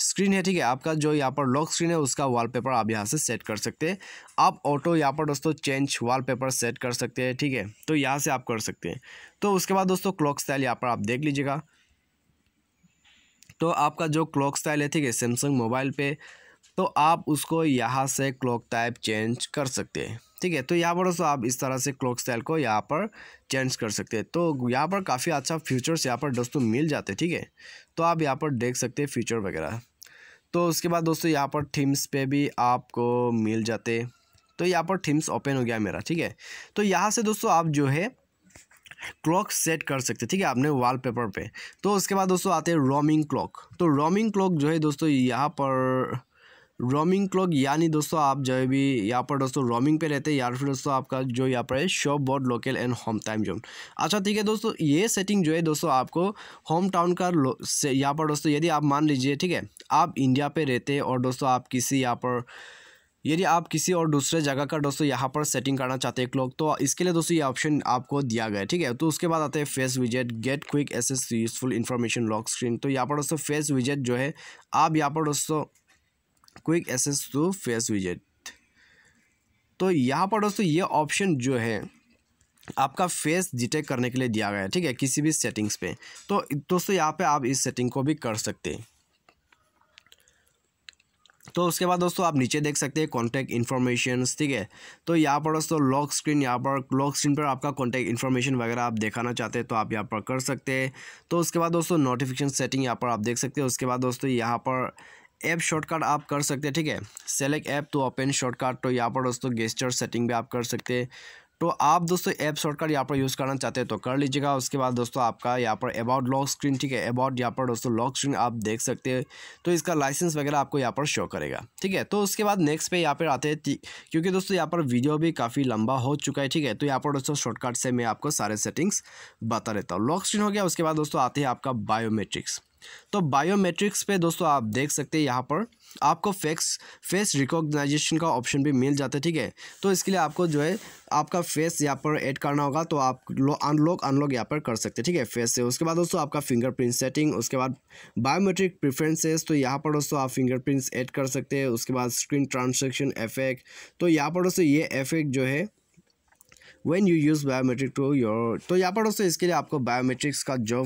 स्क्रीन है ठीक है आपका जो यहाँ पर लॉक स्क्रीन है उसका वॉलपेपर आप यहाँ से सेट कर सकते हैं आप ऑटो यहाँ पर दोस्तों चेंज वॉलपेपर सेट कर सकते हैं ठीक है तो यहाँ से आप कर सकते हैं तो उसके बाद दोस्तों क्लॉक स्टाइल यहाँ पर आप देख लीजिएगा तो आपका जो क्लॉक स्टाइल है ठीक है सैमसंग मोबाइल पे तो आप उसको यहाँ से क्लॉक टाइप चेंज कर सकते हैं ठीक है तो यहाँ पर दोस्तों आप इस तरह से क्लॉक स्टाइल को यहाँ पर चेंज कर सकते हैं तो यहाँ पर काफ़ी अच्छा फीचर्स यहाँ पर दोस्तों मिल जाते हैं ठीक है तो आप यहाँ पर देख सकते हैं फीचर वगैरह तो उसके बाद दोस्तों यहाँ पर थीम्स पे भी आपको मिल जाते तो यहाँ पर थीम्स ओपन हो गया मेरा ठीक है तो यहाँ से दोस्तों आप जो है क्लॉक सेट कर सकते ठीक है आपने वॉलपेपर पे तो उसके बाद दोस्तों आते हैं रोमिंग क्लॉक तो रोमिंग क्लॉक जो है दोस्तों यहाँ पर रोमिंग क्लॉक यानी दोस्तों आप जो भी यहाँ पर दोस्तों रोमिंग पे रहते हैं या फिर दोस्तों आपका जो यहाँ पर है show both local and home time zone अच्छा ठीक है दोस्तों ये सेटिंग जो है दोस्तों आपको होम टाउन का यहाँ पर दोस्तों यदि आप मान लीजिए ठीक है आप इंडिया पे रहते हैं और दोस्तों आप किसी यहाँ पर यदि आप किसी और दूसरे जगह का दोस्तों यहाँ पर सेटिंग करना चाहते हैं क्लॉक तो इसके लिए दोस्तों ये ऑप्शन आपको दिया गया है ठीक है तो उसके बाद आते हैं फेस विजेट get quick access useful information lock screen तो यहाँ पर दोस्तों फेस विजेट जो है आप यहाँ पर दोस्तों क्विक एसेस टू फेस विजेट तो यहाँ पर दोस्तों ये ऑप्शन जो है आपका फेस डिटेक्ट करने के लिए दिया गया है ठीक है किसी भी सेटिंग्स पे तो दोस्तों यहाँ पे आप इस सेटिंग को भी कर सकते हैं तो उसके बाद दोस्तों आप नीचे देख सकते हैं कॉन्टैक्ट इन्फॉर्मेशन ठीक है तो यहाँ पर दोस्तों लॉक स्क्रीन यहाँ पर लॉक स्क्रीन पर आपका कॉन्टैक्ट इन्फॉर्मेशन वगैरह आप दिखाना चाहते हैं तो आप यहाँ पर कर सकते हैं तो उसके बाद दोस्तों नोटिफिकेशन सेटिंग यहाँ पर आप देख सकते हैं उसके बाद दोस्तों यहाँ पर ऐप शॉर्टकट आप कर सकते हैं ठीक है select app to open shortcut तो यहाँ पर दोस्तों गेस्टर सेटिंग भी आप कर सकते हैं तो आप दोस्तों ऐप शॉर्टकट यहाँ पर यूज़ करना चाहते हैं तो कर लीजिएगा उसके बाद दोस्तों आपका यहाँ पर अबाउट लॉक स्क्रीन ठीक है अबाउट यहाँ पर दोस्तों लॉक स्क्रीन आप देख सकते हैं तो इसका लाइसेंस वगैरह आपको यहाँ पर शो करेगा ठीक है तो उसके बाद नेक्स्ट पे यहाँ पर आते हैं क्योंकि दोस्तों यहाँ पर वीडियो भी काफ़ी लंबा हो चुका है ठीक है तो यहाँ पर दोस्तों शॉर्टकट से मैं आपको सारे सेटिंग्स बता देता हूँ लॉक स्क्रीन हो गया उसके बाद दोस्तों आते हैं आपका बायोमेट्रिक्स तो बायोमेट्रिक्स पे दोस्तों आप देख सकते हैं यहाँ पर आपको फेक्स फेस रिकॉग्नाइजेशन का ऑप्शन भी मिल जाता है ठीक है तो इसके लिए आपको जो है आपका फेस यहाँ पर ऐड करना होगा तो आप लो अनलॉक अनलॉक यहाँ पर कर सकते हैं ठीक है फेस से उसके बाद दोस्तों आपका फिंगरप्रिंट सेटिंग उसके बाद बायोमेट्रिक प्रिफ्रेंसेस तो यहाँ पर दोस्तों आप फिंगरप्रिंट्स ऐड कर सकते हैं उसके बाद स्क्रीन ट्रांसक्शन एफेक्ट तो यहाँ पर दोस्तों ये एफेक्ट जो है when you use biometric to your तो यहाँ पर दोस्तों इसके लिए आपको बायोमेट्रिक्स का जो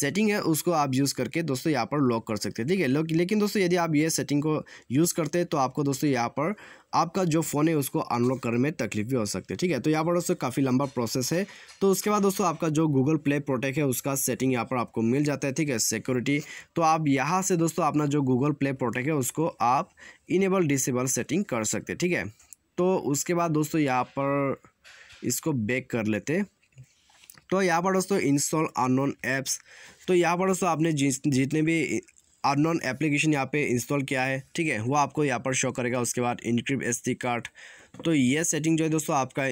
सेटिंग है उसको आप यूज़ करके दोस्तों यहाँ पर लॉक कर सकते हैं ठीक है लॉक लेकिन दोस्तों यदि आप ये सेटिंग को यूज़ करते हैं तो आपको दोस्तों यहाँ पर आपका जो फ़ोन है उसको अनलॉक करने में तकलीफ भी हो सकती है ठीक है तो यहाँ पर दोस्तों काफ़ी लंबा प्रोसेस है तो उसके बाद दोस्तों आपका जो गूगल प्ले प्रोटेक्ट है उसका सेटिंग यहाँ पर आपको मिल जाता है ठीक है सिक्योरिटी तो आप यहाँ से दोस्तों अपना जो गूगल प्ले प्रोटेक्ट है उसको आप इनेबल डिसेबल सेटिंग कर सकते ठीक है तो उसके बाद दोस्तों यहाँ पर इसको बैक कर लेते तो यहाँ पर दोस्तों इंस्टॉल अननोन ऐप्स तो यहाँ पर दोस्तों आपने जितने भी अननोन एप्लीकेशन यहाँ पे इंस्टॉल किया है ठीक है वो आपको यहाँ पर शो करेगा उसके बाद इनक्रिप एस कार्ड तो ये सेटिंग जो है दोस्तों आपका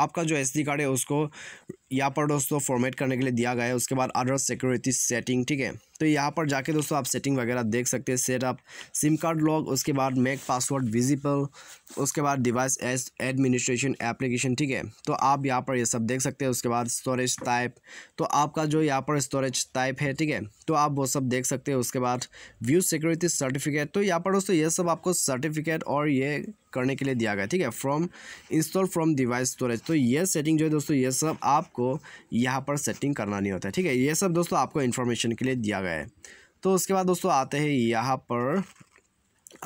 आपका जो एस कार्ड है उसको यहाँ पर दोस्तों फॉर्मेट करने के लिए दिया गया है उसके बाद अदर सिक्योरिटी सेटिंग ठीक है तो यहाँ पर जाके दोस्तों आप सेटिंग वगैरह देख सकते हैं सेटअप सिम कार्ड लॉग उसके बाद मेक पासवर्ड विजिबल उसके बाद डिवाइस एस एडमिनिस्ट्रेशन एप्लीकेशन ठीक है तो आप यहाँ पर ये सब देख सकते हैं उसके बाद स्टोरेज टाइप तो आपका जो यहाँ पर स्टोरेज टाइप है ठीक है तो आप वो सब देख सकते हैं उसके बाद व्यू सिक्योरिटी सर्टिफिकेट तो यहाँ पर दोस्तों ये सब आपको सर्टिफिकेट और ये करने के लिए दिया गया ठीक है from install from device storage तो ये सेटिंग जो है दोस्तों ये सब आप आपको यहाँ पर सेटिंग करना नहीं होता है ठीक है ये सब दोस्तों आपको इन्फॉर्मेशन के लिए दिया गया है तो उसके बाद दोस्तों आते हैं यहाँ पर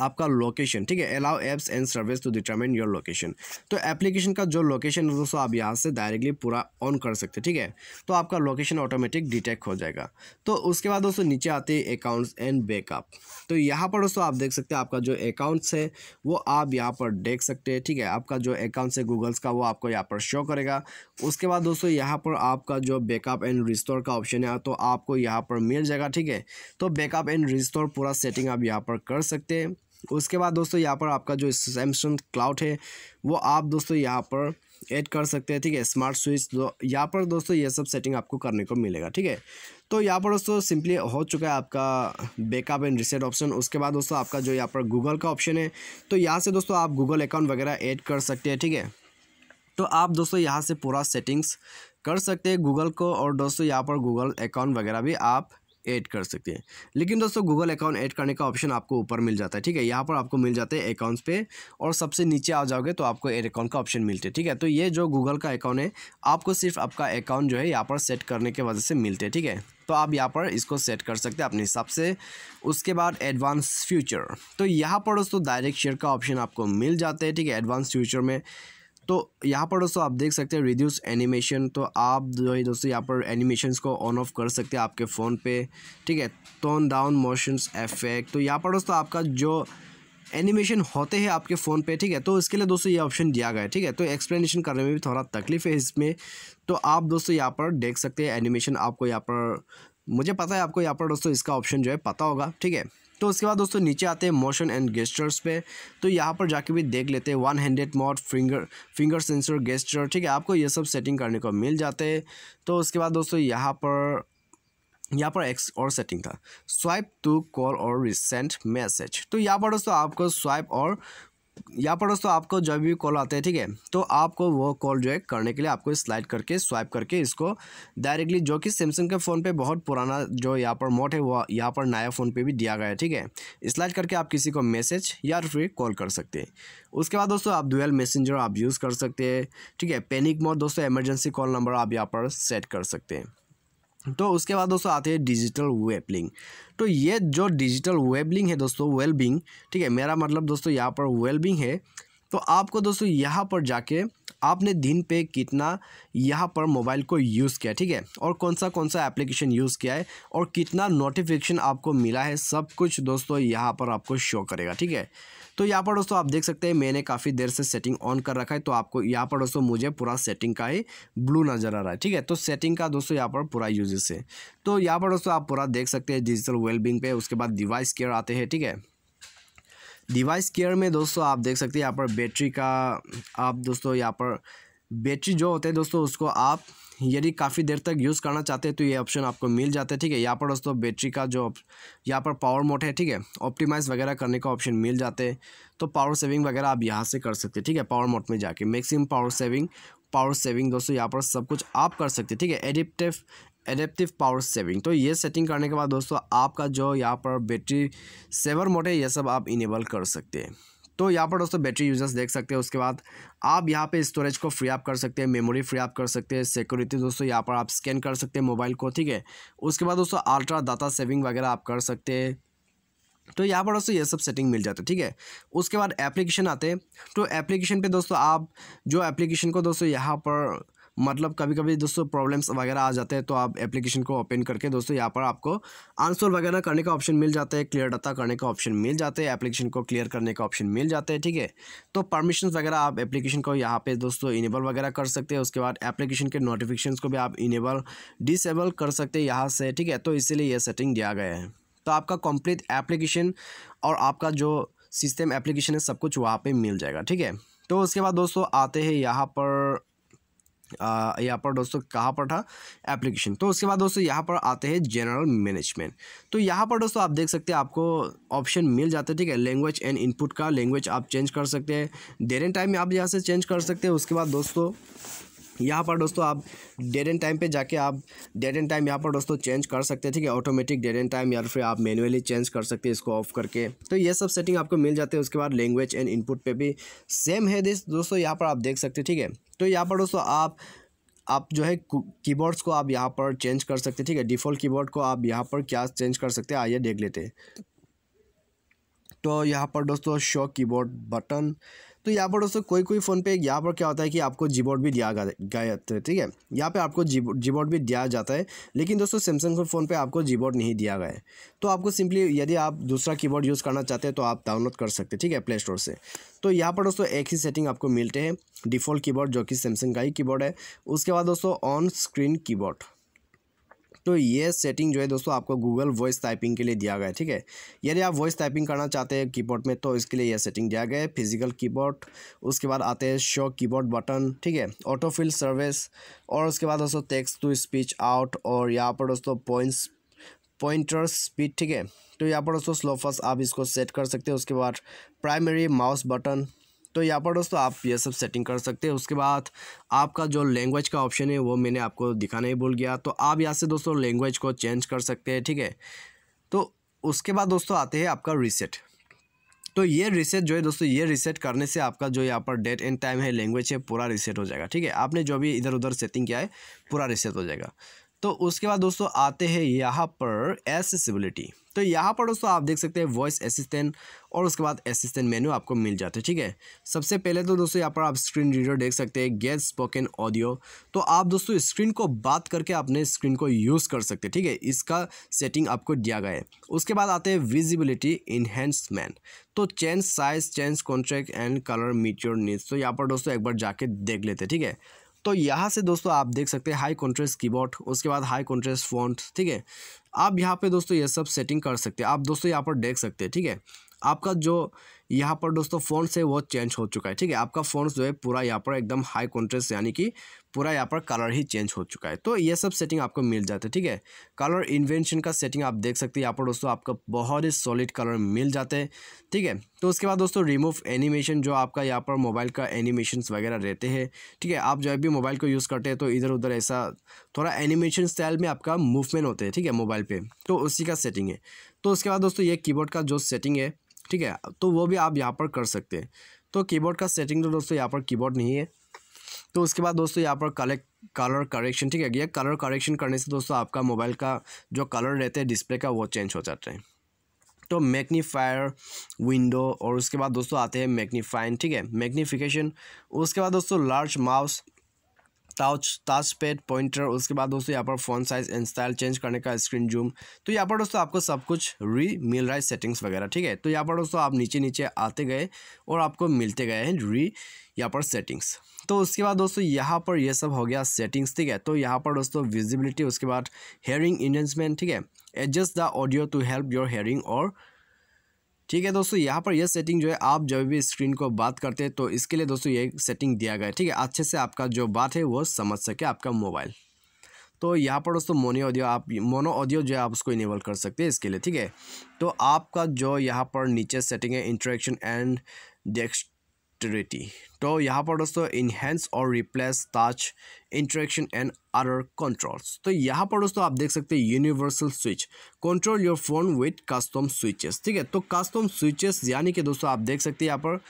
आपका लोकेशन ठीक है allow apps and service to determine your location तो एप्लीकेशन का जो लोकेशन है दोस्तों आप यहाँ से डायरेक्टली पूरा ऑन कर सकते ठीक है तो आपका लोकेशन ऑटोमेटिक डिटेक्ट हो जाएगा तो उसके बाद दोस्तों नीचे आते हैं अकाउंट्स एंड बैकअप तो यहाँ पर दोस्तों आप देख सकते हैं आपका जो अकाउंट्स है वो आप यहाँ पर देख सकते हैं ठीक है आपका जो अकाउंट्स है गूगल्स का वो आपको यहाँ पर शो करेगा उसके बाद दोस्तों यहाँ पर आपका जो बैकअप एंड रिस्टोर का ऑप्शन है तो आपको यहाँ पर मिल जाएगा ठीक है तो बैकअप एंड रिस्टोर पूरा सेटिंग आप यहाँ पर कर सकते हैं उसके बाद दोस्तों यहाँ पर आपका जो सैमसंग क्लाउड है वो आप दोस्तों यहाँ पर ऐड कर सकते हैं ठीक है स्मार्ट स्विच यहाँ पर दोस्तों ये सब सेटिंग आपको करने को मिलेगा ठीक है तो यहाँ पर दोस्तों सिंपली हो चुका है आपका बैकअप एंड रिसेट ऑप्शन उसके बाद दोस्तों आपका जो यहाँ पर गूगल का ऑप्शन है तो यहाँ से दोस्तों आप गूगल अकाउंट वगैरह ऐड कर सकते हैं ठीक है तो आप दोस्तों यहाँ से पूरा सेटिंग्स कर सकते हैं गूगल को और दोस्तों यहाँ पर गूगल अकाउंट वगैरह भी आप ऐड कर सकते हैं लेकिन दोस्तों गूगल अकाउंट ऐड करने का ऑप्शन आपको ऊपर मिल जाता है ठीक है यहाँ पर आपको मिल जाते हैं अकाउंट्स पे और सबसे नीचे आ जाओगे तो आपको एड अकाउंट का ऑप्शन मिलते हैं ठीक है तो ये जो गूगल का अकाउंट है आपको सिर्फ आपका अकाउंट जो है यहाँ पर सेट करने की वजह से मिलते हैं ठीक है तो आप यहाँ पर इसको सेट कर सकते हैं अपने हिसाब से उसके बाद एडवांस फ्यूचर तो यहाँ पर दोस्तों डायरेक्ट शेयर का ऑप्शन आपको मिल जाता है ठीक है एडवांस फ्यूचर में तो यहाँ पर दोस्तों आप देख सकते हैं रिड्यूस एनिमेशन तो आप जो है दोस्तों यहाँ पर एनिमेशन को ऑन ऑफ कर सकते हैं आपके फ़ोन पे ठीक है टोन डाउन मोशंस एफेक्ट तो यहाँ पर दोस्तों आपका जो एनिमेशन होते हैं आपके फ़ोन पे ठीक है तो इसके लिए दोस्तों ये ऑप्शन दिया गया है ठीक है तो एक्सप्लेनेशन करने में भी थोड़ा तकलीफ है इसमें तो आप दोस्तों यहाँ पर देख सकते हैं एनिमेशन आपको यहाँ पर मुझे पता है आपको यहाँ पर दोस्तों इसका ऑप्शन जो है पता होगा ठीक है तो उसके बाद दोस्तों नीचे आते हैं मोशन एंड गेस्टर्स पे तो यहाँ पर जाके भी देख लेते हैं one handed mode finger finger sensor gesture ठीक है आपको ये सब सेटिंग करने को मिल जाते हैं तो उसके बाद दोस्तों यहाँ पर यहाँ पर एक्स और सेटिंग था स्वाइप टू कॉल और रिसेंट मैसेज तो यहाँ पर दोस्तों आपको स्वाइप और यहाँ पर दोस्तों आपको जब भी कॉल आते हैं ठीक है तो आपको वो कॉल जो है करने के लिए आपको स्लाइड करके स्वाइप करके इसको डायरेक्टली जो कि सैमसंग के फ़ोन पे बहुत पुराना जो यहाँ पर मोड है वो यहाँ पर नया फ़ोन पे भी दिया गया है ठीक है स्लाइड करके आप किसी को मैसेज या फिर कॉल कर सकते हैं उसके बाद दोस्तों आप डुअल मैसेंजर आप यूज़ कर सकते हैं ठीक है पैनिक मोड दोस्तों एमरजेंसी कॉल नंबर आप यहाँ पर सेट कर सकते हैं तो उसके बाद दोस्तों आते हैं डिजिटल वेबलिंग तो ये जो डिजिटल वेबलिंग है दोस्तों वेलबिंग ठीक है मेरा मतलब दोस्तों यहाँ पर वेलबिंग है तो आपको दोस्तों यहाँ पर जाके आपने दिन पे कितना यहाँ पर मोबाइल को यूज़ किया ठीक है और कौन सा कौन सा एप्लीकेशन यूज़ किया है और कितना नोटिफिकेशन आपको मिला है सब कुछ दोस्तों यहाँ पर आपको शो करेगा ठीक है तो यहाँ पर दोस्तों आप देख सकते हैं मैंने काफ़ी देर से सेटिंग ऑन कर रखा है तो आपको यहाँ पर दोस्तों मुझे पूरा सेटिंग का ही ब्लू नज़र आ रहा है ठीक है तो सेटिंग का दोस्तों यहाँ पर पूरा यूजेस है तो यहाँ पर दोस्तों आप पूरा देख सकते हैं डिजिटल वेलबिंग पे उसके बाद डिवाइस केयर आते हैं ठीक है डिवाइस केयर में दोस्तों आप देख सकते हैं यहाँ पर बैटरी का आप दोस्तों यहाँ पर बैटरी जो होते हैं दोस्तों उसको आप यदि काफ़ी देर तक यूज़ करना चाहते हैं तो ये ऑप्शन आपको मिल जाता है ठीक है यहाँ पर दोस्तों बैटरी का जो यहाँ पर पावर मोड है ठीक है ऑप्टिमाइज़ वगैरह करने का ऑप्शन मिल जाते हैं तो पावर सेविंग वगैरह आप यहाँ से कर सकते हैं ठीक है पावर मोड में जाके maximum power saving power saving दोस्तों यहाँ पर सब कुछ आप कर सकते हैं ठीक है एडिप्टिव एडेप्टिव पावर सेविंग तो ये सेटिंग करने के बाद दोस्तों आपका जो यहाँ पर बैटरी सेवर मोड है ये सब आप इनेबल कर सकते हैं तो यहाँ पर दोस्तों बैटरी यूजर्स देख सकते हैं उसके बाद आप यहाँ पे स्टोरेज को फ्री आप कर सकते हैं मेमोरी फ्री आप कर सकते हैं सिक्योरिटी दोस्तों यहाँ पर आप स्कैन कर सकते हैं मोबाइल को ठीक है उसके बाद दोस्तों अल्ट्रा डाटा सेविंग वगैरह आप कर सकते हैं तो यहाँ पर दोस्तों ये सब सेटिंग मिल जाता है ठीक है उसके बाद एप्लीकेशन आते हैं तो एप्लीकेशन पे दोस्तों आप जो एप्लीकेशन को दोस्तों यहाँ पर मतलब कभी कभी दोस्तों प्रॉब्लम्स वगैरह आ जाते हैं तो आप एप्लीकेशन को ओपन करके दोस्तों यहाँ पर आपको आंसर वगैरह करने का ऑप्शन मिल जाता है क्लियर डाटा करने का ऑप्शन मिल जाता है एप्लीकेशन को क्लियर करने का ऑप्शन मिल जाता है ठीक है तो परमिशन वगैरह आप एप्लीकेशन को यहाँ पर दोस्तों इनेबल वगैरह कर सकते हैं उसके बाद एप्लीकेशन के नोटिफिकेशन को भी आप इनेबल डिसेबल कर सकते हैं यहाँ से ठीक है तो इसीलिए यह सेटिंग दिया गया है तो आपका कंप्लीट एप्लीकेशन और आपका जो सिस्टम एप्लीकेशन है सब कुछ वहाँ पे मिल जाएगा ठीक है तो उसके बाद दोस्तों आते हैं यहाँ पर यहाँ पर दोस्तों कहाँ पर था एप्लीकेशन तो उसके बाद दोस्तों यहाँ पर आते हैं जनरल मैनेजमेंट तो यहाँ पर दोस्तों आप देख सकते हैं आपको ऑप्शन मिल जाता है ठीक है लैंग्वेज एंड इनपुट का लैंग्वेज आप चेंज कर सकते हैं देर एंड टाइम आप यहाँ से चेंज कर सकते हैं उसके बाद दोस्तों यहाँ पर दोस्तों आप डेट एंड टाइम पे जाके आप डेट एंड टाइम यहाँ पर दोस्तों चेंज कर सकते हैं ठीक है ऑटोमेटिक डेट एंड टाइम या फिर आप मैनुअली चेंज कर सकते हैं इसको ऑफ करके तो ये सब सेटिंग आपको मिल जाते हैं उसके बाद लैंग्वेज एंड इनपुट पे भी सेम है दिस दोस्तों यहाँ पर आप देख सकते हैं ठीक है तो यहाँ पर दोस्तों आप आप जो है कीबोर्ड्स को आप यहाँ पर चेंज कर सकते ठीक है डिफ़ॉल्ट कीबोर्ड को आप यहाँ पर क्या चेंज कर सकते हैं आइए देख लेते तो यहाँ पर दोस्तों शो कीबोर्ड बटन तो यहाँ पर दोस्तों कोई कोई फ़ोन पे यहाँ पर क्या होता है कि आपको जीबोर्ड भी दिया गया ठीक है यहाँ पर आपको जीबोर्ड भी दिया जाता है लेकिन दोस्तों सैमसंग के फ़ोन पर आपको जीबोर्ड नहीं दिया गया है तो आपको सिंपली यदि आप दूसरा कीबोर्ड यूज़ करना चाहते हैं तो आप डाउनलोड कर सकते हैं ठीक है प्ले स्टोर से तो यहाँ पर दोस्तों एक ही सेटिंग आपको मिलते हैं डिफ़ॉल्ट कीबोर्ड जो कि सैमसंग का ही कीबोर्ड है उसके बाद दोस्तों ऑन स्क्रीन कीबोर्ड तो ये सेटिंग जो है दोस्तों आपको गूगल वॉइस टाइपिंग के लिए दिया गया है ठीक है यदि आप वॉइस टाइपिंग करना चाहते हैं कीबोर्ड में तो इसके लिए यह सेटिंग दिया गया है फिजिकल कीबोर्ड उसके बाद आते हैं शो कीबोर्ड बटन ठीक है ऑटो फिल सर्विस और उसके बाद दोस्तों टेक्स्ट टू स्पीच आउट और यहाँ पर दोस्तों पॉइंट्स पॉइंटर स्पीड ठीक है तो यहाँ पर दोस्तों स्लोफस आप इसको सेट कर सकते हैं उसके बाद प्राइमरी माउस बटन तो यहाँ पर दोस्तों आप ये सब सेटिंग कर सकते हैं उसके बाद आपका जो लैंग्वेज का ऑप्शन है वो मैंने आपको दिखाने ही भूल गया तो आप यहाँ से दोस्तों लैंग्वेज को चेंज कर सकते हैं ठीक है तो उसके बाद दोस्तों आते हैं आपका रीसेट तो ये रिसेट जो है दोस्तों ये रिसेट करने से आपका जो यहाँ पर डेट एंड टाइम है लैंग्वेज है पूरा रिसेट हो जाएगा ठीक है आपने जो भी इधर उधर सेटिंग किया है पूरा रिसेट हो जाएगा तो उसके बाद दोस्तों आते हैं यहाँ पर एसेसिबिलिटी तो यहाँ पर दोस्तों आप देख सकते हैं वॉइस असिस्टेंट और उसके बाद असिस्टेंट मेन्यू आपको मिल जाता है ठीक है सबसे पहले तो दोस्तों यहाँ पर आप स्क्रीन रीडर देख सकते हैं गेट स्पोकन ऑडियो तो आप दोस्तों स्क्रीन को बात करके अपने स्क्रीन को यूज़ कर सकते हैं ठीक है इसका सेटिंग आपको दिया गया है उसके बाद आते हैं विजिबिलिटी इन्हेंसमेंट तो change size change contract and colour meet your needs तो यहाँ पर दोस्तों एक बार जाके देख लेते हैं ठीक है तो यहाँ से दोस्तों आप देख सकते हैं हाई कॉन्ट्रेस्ट कीबोर्ड उसके बाद हाई कॉन्ट्रेस्ट फ़ॉन्ट ठीक है आप यहाँ पे दोस्तों ये सब सेटिंग कर सकते हैं आप दोस्तों यहाँ पर देख सकते हैं ठीक है आपका जो यहाँ पर दोस्तों फोन है वो चेंज हो चुका है ठीक है आपका फोन जो है पूरा यहाँ पर एकदम हाई कॉन्ट्रेस्ट यानी कि पूरा यहाँ पर कलर ही चेंज हो चुका है तो ये सब सेटिंग आपको मिल जाता है ठीक है कलर इन्वेंशन का सेटिंग आप देख सकते हैं यहाँ पर दोस्तों आपका बहुत ही सॉलिड कलर मिल जाते हैं ठीक है तो उसके बाद दोस्तों रिमूव एनिमेशन जो आपका यहाँ पर मोबाइल का एनिमेशन वगैरह रहते हैं ठीक है आप जब भी मोबाइल को यूज़ करते हैं तो इधर उधर ऐसा थोड़ा एनिमेशन स्टाइल में आपका मूवमेंट होते हैं ठीक है मोबाइल पर तो उसी का सेटिंग है तो उसके बाद दोस्तों ये कीबोर्ड का जो सेटिंग है ठीक है तो वो भी आप यहाँ पर कर सकते हैं तो कीबोर्ड का सेटिंग तो दोस्तों यहाँ पर कीबोर्ड नहीं है तो उसके बाद दोस्तों यहाँ पर कलेक्ट कलर करेक्शन ठीक है ये कलर करेक्शन करने से दोस्तों आपका मोबाइल का जो कलर रहते हैं डिस्प्ले का वो चेंज हो जाता है तो मैग्नीफायर विंडो और उसके बाद दोस्तों आते हैं मैग्नीफाइन ठीक है मैग्नीफिकेशन उसके बाद दोस्तों लार्ज माउस टाच टाच पेड पॉइंटर उसके बाद दोस्तों यहाँ पर font size and style change करने का स्क्रीन जूम तो यहाँ पर दोस्तों आपको सब कुछ री मिल रहा है सेटिंग्स वगैरह ठीक है तो यहाँ पर दोस्तों आप नीचे नीचे आते गए और आपको मिलते गए हैं री यहाँ पर सेटिंग्स तो उसके बाद दोस्तों यहाँ पर ये सब हो गया सेटिंग्स ठीक है तो यहाँ पर दोस्तों विजिबिलिटी उसके बाद हेयरिंग इन्हेंसमेंट ठीक है adjust the audio to help your hearing और ठीक है दोस्तों यहाँ पर यह सेटिंग जो है आप जब भी स्क्रीन को बात करते हैं तो इसके लिए दोस्तों ये सेटिंग दिया गया है ठीक है अच्छे से आपका जो बात है वो समझ सके आपका मोबाइल तो यहाँ पर दोस्तों मोनो ऑडियो आप मोनो ऑडियो जो है आप उसको इनेबल कर सकते हैं इसके लिए ठीक है तो आपका जो यहाँ पर नीचे सेटिंग है इंट्रैक्शन एंड डेस्क dexterity तो यहाँ पर दोस्तों इन्हेंस और replace touch interaction and other controls तो यहाँ पर दोस्तों आप देख सकते हैं universal switch control your phone with custom switches ठीक है तो कस्टम स्विचेस यानी कि दोस्तों आप देख सकते हैं यहाँ पर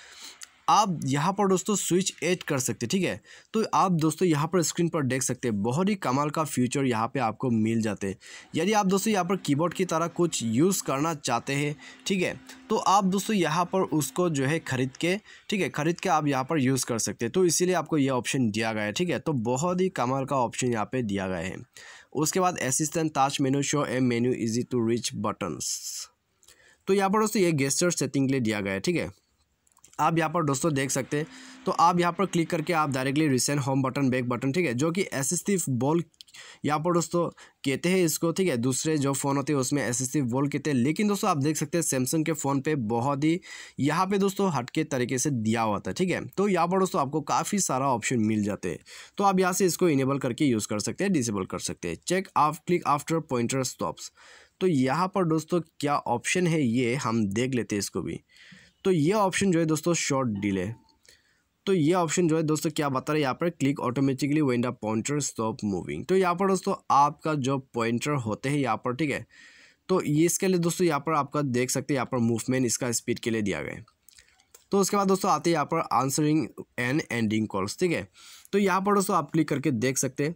आप यहाँ पर दोस्तों स्विच एज कर सकते ठीक है तो आप दोस्तों यहाँ पर स्क्रीन पर देख सकते हैं बहुत ही कमाल का फ्यूचर यहाँ पे आपको मिल जाते हैं यदि आप दोस्तों यहाँ पर कीबोर्ड की तरह कुछ यूज़ करना चाहते हैं ठीक है तो आप दोस्तों यहाँ पर उसको जो है ख़रीद के ठीक है ख़रीद के आप यहाँ पर यूज़ कर सकते तो इसीलिए आपको यह ऑप्शन दिया गया है ठीक है तो बहुत ही कमाल का ऑप्शन यहाँ पर दिया गया है उसके बाद assistant touch menu show a menu easy to reach buttons तो यहाँ पर दोस्तों ये गेस्टर सेटिंग के लिए दिया गया है ठीक है आप यहाँ पर दोस्तों देख सकते हैं तो आप यहाँ पर क्लिक करके आप directly recent home button back button ठीक है जो कि एस एस बॉल यहाँ पर दोस्तों कहते हैं इसको ठीक है दूसरे जो फ़ोन होते हैं उसमें एस एसिस्टिव बॉल कहते हैं लेकिन दोस्तों आप देख सकते हैं सैमसंग के फ़ोन पे बहुत ही यहाँ पे दोस्तों हटके तरीके से दिया हुआ था ठीक है तो यहाँ पर दोस्तों आपको काफ़ी सारा ऑप्शन मिल जाते हैं तो आप यहाँ से इसको इनेबल करके यूज़ कर सकते हैं डिसेबल कर सकते हैं check off click after pointer stops तो यहाँ पर दोस्तों क्या ऑप्शन है ये हम देख लेते हैं इसको भी तो ये ऑप्शन जो है दोस्तों शॉर्ट डिले तो ये ऑप्शन जो है दोस्तों क्या बता रहा है यहाँ पर click automatically when the pointer stop moving तो यहाँ पर दोस्तों आपका जो पॉइंटर होते हैं यहाँ पर ठीक है तो ये इसके लिए दोस्तों यहाँ पर आपका देख सकते हैं यहाँ पर मूवमेंट इसका स्पीड के लिए दिया गया है तो उसके बाद दोस्तों आते हैं यहाँ पर आंसरिंग एंड एंडिंग कॉल्स ठीक है तो यहाँ पर दोस्तों आप क्लिक करके देख सकते हैं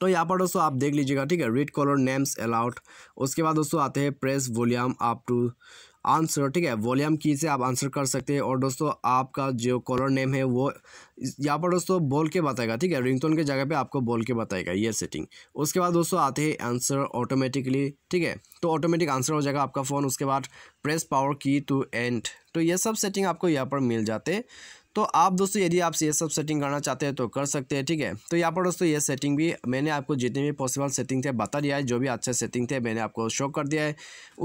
तो यहाँ पर दोस्तों आप देख लीजिएगा ठीक है रीड कॉलर नेम्स अलाउड उसके बाद दोस्तों आते हैं press volume up to answer ठीक है वॉल्यूम की से आप आंसर कर सकते हैं और दोस्तों आपका जो कॉलर नेम है वो यहाँ पर दोस्तों बोल के बताएगा ठीक है रिंगटोन के जगह पे आपको बोल के बताएगा ये सेटिंग उसके बाद दोस्तों आते हैं आंसर ऑटोमेटिकली ठीक है तो ऑटोमेटिक आंसर हो जाएगा आपका फ़ोन उसके बाद press power key to end तो ये सब सेटिंग आपको यहाँ पर मिल जाते तो आप दोस्तों यदि आप ये सब सेटिंग करना चाहते हैं तो कर सकते हैं ठीक है तो यहाँ पर दोस्तों ये सेटिंग भी मैंने आपको जितने भी पॉसिबल सेटिंग थे बता दिया है जो भी अच्छे सेटिंग थे मैंने आपको शो कर दिया है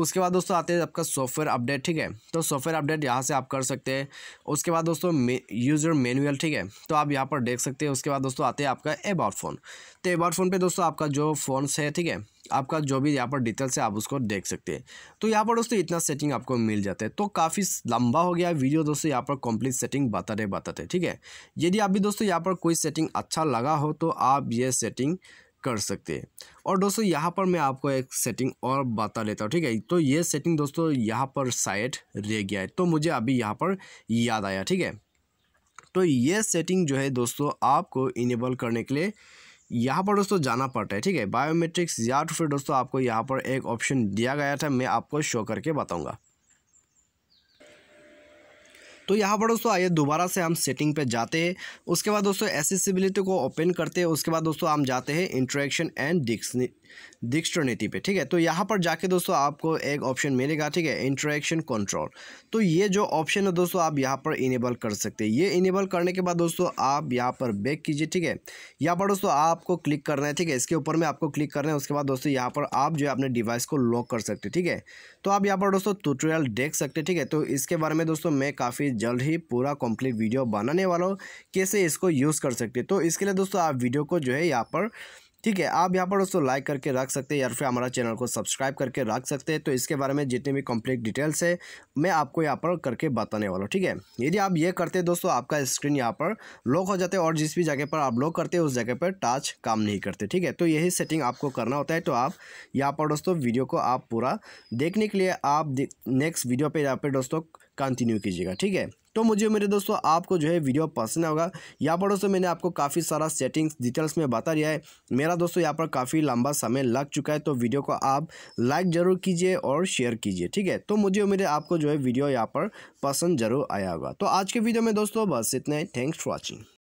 उसके बाद दोस्तों आते हैं आपका सॉफ्टवेयर अपडेट ठीक है तो सॉफ्टवेयर अपडेट यहाँ से आप कर सकते हैं उसके बाद दोस्तों यूज़र मैनुअल ठीक है तो आप यहाँ पर देख सकते हैं उसके बाद दोस्तों आते हैं आपका एबाउट फ़ोन तो एबाउट फ़ोन पर दोस्तों आपका जो फ़ोन है ठीक है आपका जो भी यहाँ पर डिटेल्स है आप उसको देख सकते हैं तो यहाँ पर दोस्तों इतना सेटिंग आपको मिल जाता है तो काफ़ी लंबा हो गया वीडियो दोस्तों यहाँ पर कंप्लीट सेटिंग बताते बताते ठीक है यदि आप भी दोस्तों यहाँ पर कोई सेटिंग अच्छा लगा हो तो आप ये सेटिंग कर सकते हैं और दोस्तों यहाँ पर मैं आपको एक सेटिंग और बता लेता हूँ ठीक है तो ये सेटिंग दोस्तों यहाँ पर साइड रह गया है तो मुझे अभी यहाँ पर याद आया ठीक है तो ये सेटिंग जो है दोस्तों आपको इनेबल करने के लिए यहाँ पर दोस्तों जाना पड़ता है ठीक है बायोमेट्रिक्स या तो फिर दोस्तों आपको यहाँ पर एक ऑप्शन दिया गया था मैं आपको शो करके बताऊँगा तो यहाँ पर दोस्तों आइए दोबारा से हम सेटिंग पे जाते हैं उसके बाद दोस्तों एसेसिबिलिटी को ओपन करते हैं उसके बाद दोस्तों हम जाते हैं इंट्रैक्शन एंड नीति पे ठीक है तो यहाँ पर जाके दोस्तों आपको एक ऑप्शन मिलेगा ठीक है इंट्रैक्शन कंट्रोल तो ये जो ऑप्शन है दोस्तों आप यहाँ पर इनेबल कर सकते हैं ये इनेबल करने के बाद दोस्तों आप यहाँ पर बैक कीजिए ठीक है यहाँ पर दोस्तों आपको क्लिक करना है ठीक है इसके ऊपर में आपको क्लिक करना है उसके बाद दोस्तों यहाँ पर आप जो है अपने डिवाइस को लॉक कर सकते ठीक है तो आप यहाँ पर दोस्तों ट्यूटोरियल देख सकते ठीक है तो इसके बारे में दोस्तों मैं काफ़ी जल्द ही पूरा कंप्लीट वीडियो बनाने वाला हूँ कैसे इसको यूज़ कर सकते तो इसके लिए दोस्तों आप वीडियो को जो है यहाँ पर ठीक है आप यहाँ पर दोस्तों लाइक करके रख सकते हैं या फिर हमारा चैनल को सब्सक्राइब करके रख सकते हैं तो इसके बारे में जितने भी कंप्लीट डिटेल्स है मैं आपको यहाँ पर करके बताने वाला हूँ ठीक है यदि आप ये करते हैं दोस्तों आपका स्क्रीन यहाँ पर लॉक हो जाते और जिस भी जगह पर आप लॉक करते हैं उस जगह पर टच काम नहीं करते ठीक है तो यही सेटिंग आपको करना होता है तो आप यहाँ पर दोस्तों वीडियो को आप पूरा देखने के लिए आप नेक्स्ट वीडियो पर यहाँ पर दोस्तों कंटिन्यू कीजिएगा ठीक है तो मुझे मेरे दोस्तों आपको जो है वीडियो पसंद होगा यहाँ पर दोस्तों मैंने आपको काफ़ी सारा सेटिंग्स डिटेल्स में बता दिया है मेरा दोस्तों यहाँ पर काफ़ी लंबा समय लग चुका है तो वीडियो को आप लाइक ज़रूर कीजिए और शेयर कीजिए ठीक है तो मुझे मेरे आपको जो है वीडियो यहाँ पर पसंद जरूर आया होगा तो आज के वीडियो में दोस्तों बस इतना ही थैंक्स फॉर वॉचिंग